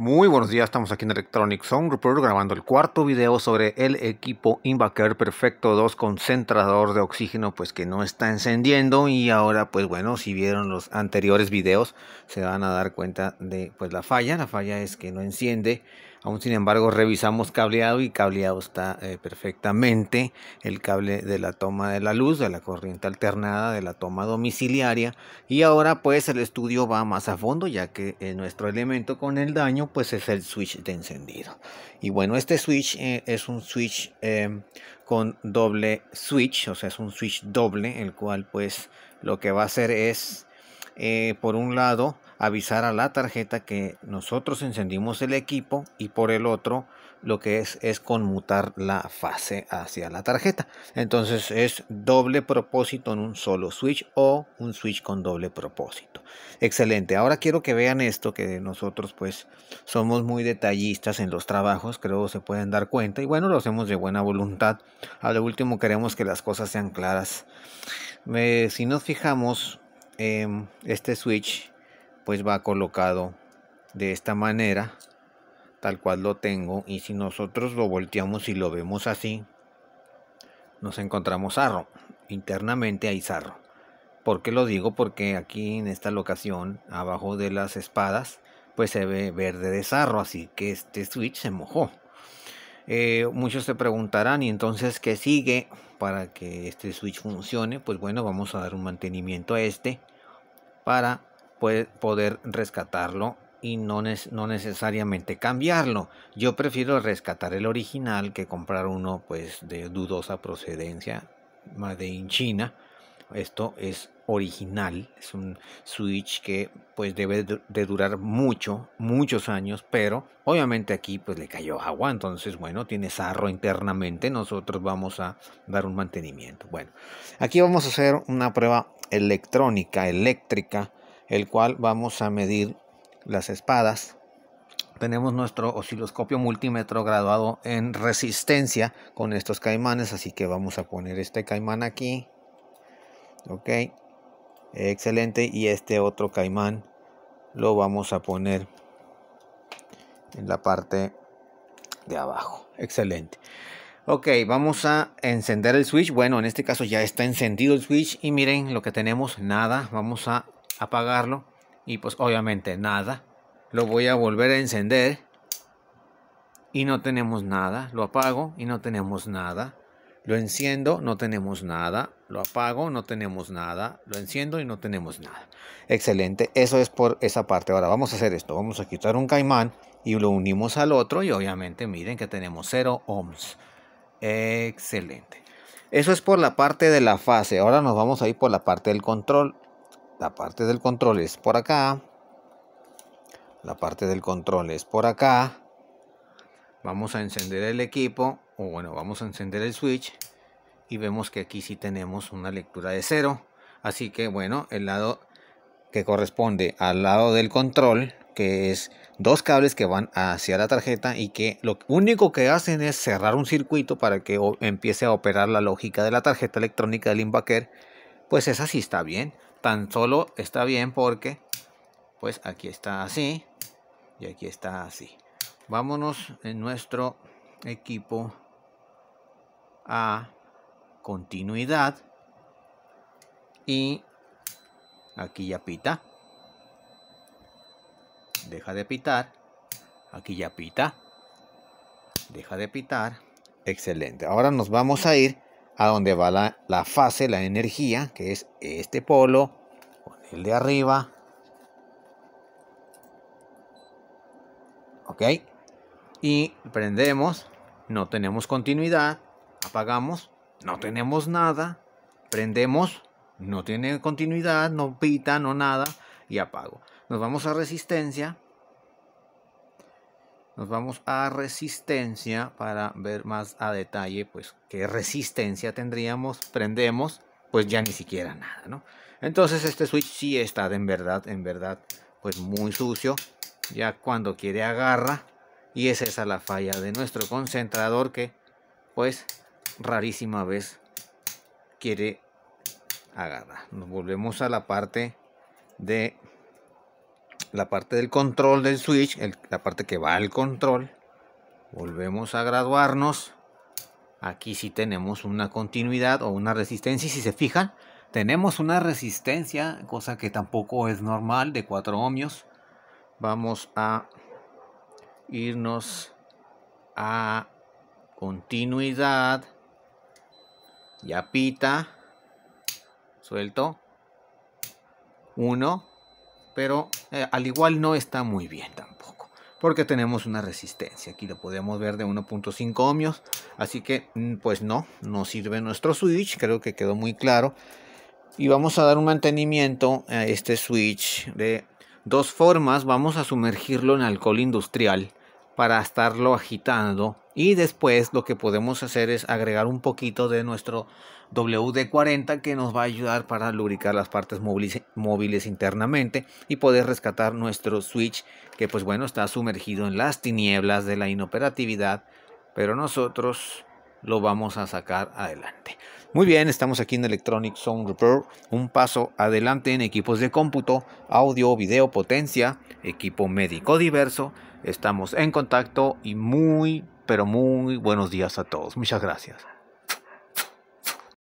Muy buenos días, estamos aquí en Electronic Sound Report grabando el cuarto video sobre el equipo Invaker Perfecto 2 concentrador de oxígeno pues que no está encendiendo y ahora pues bueno si vieron los anteriores videos se van a dar cuenta de pues la falla, la falla es que no enciende Aún sin embargo, revisamos cableado y cableado está eh, perfectamente. El cable de la toma de la luz, de la corriente alternada, de la toma domiciliaria. Y ahora pues el estudio va más a fondo ya que eh, nuestro elemento con el daño pues es el switch de encendido. Y bueno, este switch eh, es un switch em, con doble switch, o sea es un switch doble, el cual pues lo que va a hacer es eh, por un lado, avisar a la tarjeta que nosotros encendimos el equipo y por el otro, lo que es es conmutar la fase hacia la tarjeta. Entonces es doble propósito en un solo switch o un switch con doble propósito. Excelente. Ahora quiero que vean esto que nosotros pues somos muy detallistas en los trabajos, creo se pueden dar cuenta y bueno, lo hacemos de buena voluntad. A lo último queremos que las cosas sean claras. Eh, si nos fijamos Em, este switch pues va colocado de esta manera tal cual lo tengo y si nosotros lo volteamos y lo vemos así nos encontramos arro internamente hay sarro porque lo digo? Porque aquí en esta locación, abajo de las espadas, pues se ve verde de sarro, así que este switch se mojó. Eh, muchos se preguntarán, ¿y entonces qué sigue para que este switch funcione? Pues bueno, vamos a dar un mantenimiento a este para poder rescatarlo y no, necesariamente cambiarlo. Yo prefiero rescatar el original que comprar uno pues de dudosa procedencia, más de China esto es original, es un Switch que pues debe de durar mucho, muchos años, pero obviamente aquí pues le cayó agua, entonces bueno, tiene sarro internamente, nosotros vamos a dar un mantenimiento. Bueno, aquí vamos a hacer una prueba electrónica, eléctrica, el cual vamos a medir las espadas. Tenemos nuestro osciloscopio multímetro graduado en resistencia con estos caimanes, así que vamos a poner este caimán aquí, ok excelente y este otro caimán lo vamos a poner en la parte de abajo excelente ok vamos a encender el switch bueno en este caso ya está encendido el switch y miren lo que tenemos nada vamos a apagarlo y pues obviamente nada lo voy a volver a encender y no tenemos nada lo apago y no tenemos nada lo enciendo, no tenemos nada. Lo apago, no tenemos nada. Lo enciendo y no tenemos nada. Excelente, eso es por esa parte. Ahora vamos a hacer esto. Vamos a quitar un caimán y lo unimos al otro y obviamente miren que tenemos 0 ohms. Excelente. Eso es por la parte de la fase. Ahora nos vamos a ir por la parte del control. La parte del control es por acá. La parte del control es por acá. Vamos a encender el equipo o bueno vamos a encender el switch y vemos que aquí sí tenemos una lectura de cero así que bueno el lado que corresponde al lado del control que es dos cables que van hacia la tarjeta y que lo único que hacen es cerrar un circuito para que empiece a operar la lógica de la tarjeta electrónica del Inbacker pues esa sí está bien tan solo está bien porque pues aquí está así y aquí está así vámonos en nuestro equipo a continuidad y aquí ya pita deja de pitar aquí ya pita deja de pitar excelente ahora nos vamos a ir a donde va la, fase la energía que es este polo con el de arriba ok y prendemos no tenemos continuidad apagamos, no tenemos nada, prendemos, no tiene continuidad, no pita, no nada, y apago. Nos vamos a resistencia. Nos vamos a resistencia para ver más a detalle, pues, qué resistencia tendríamos. Prendemos, pues ya ni siquiera nada, ¿no? Entonces este switch sí está en verdad, en verdad, pues muy sucio. Ya cuando quiere agarra. Y esa es esa la falla de nuestro concentrador que, pues, rarísima vez quiere agarrar. Nos volvemos a la parte de la parte del control del switch, la parte que va al control. Volvemos a graduarnos. Aquí sí tenemos una continuidad o una resistencia. Y si se fijan, tenemos una resistencia, cosa que tampoco es normal, de 4 ohmios. Vamos a irnos a continuidad. Ya pita. Suelto. Uno. Pero eh, al igual no está muy bien tampoco. Porque tenemos una resistencia. Aquí lo podemos ver de 1.5 ohmios. Así que mm, pues no, no sirve nuestro switch. Creo que quedó muy claro. Y vamos a dar un mantenimiento a este switch de dos formas. Vamos a sumergirlo en alcohol industrial para estarlo agitando y después lo que podemos hacer es agregar un poquito de nuestro WD-40 que nos va a ayudar para lubricar las partes móviles, internamente y poder rescatar nuestro switch que pues bueno está sumergido en las tinieblas de la inoperatividad, pero nosotros lo vamos a sacar adelante. Muy bien, estamos aquí en Electronic Sound Repair, un paso adelante en equipos de cómputo, audio, video, potencia, equipo médico diverso. Estamos en contacto y muy pero muy buenos días a todos. Muchas gracias.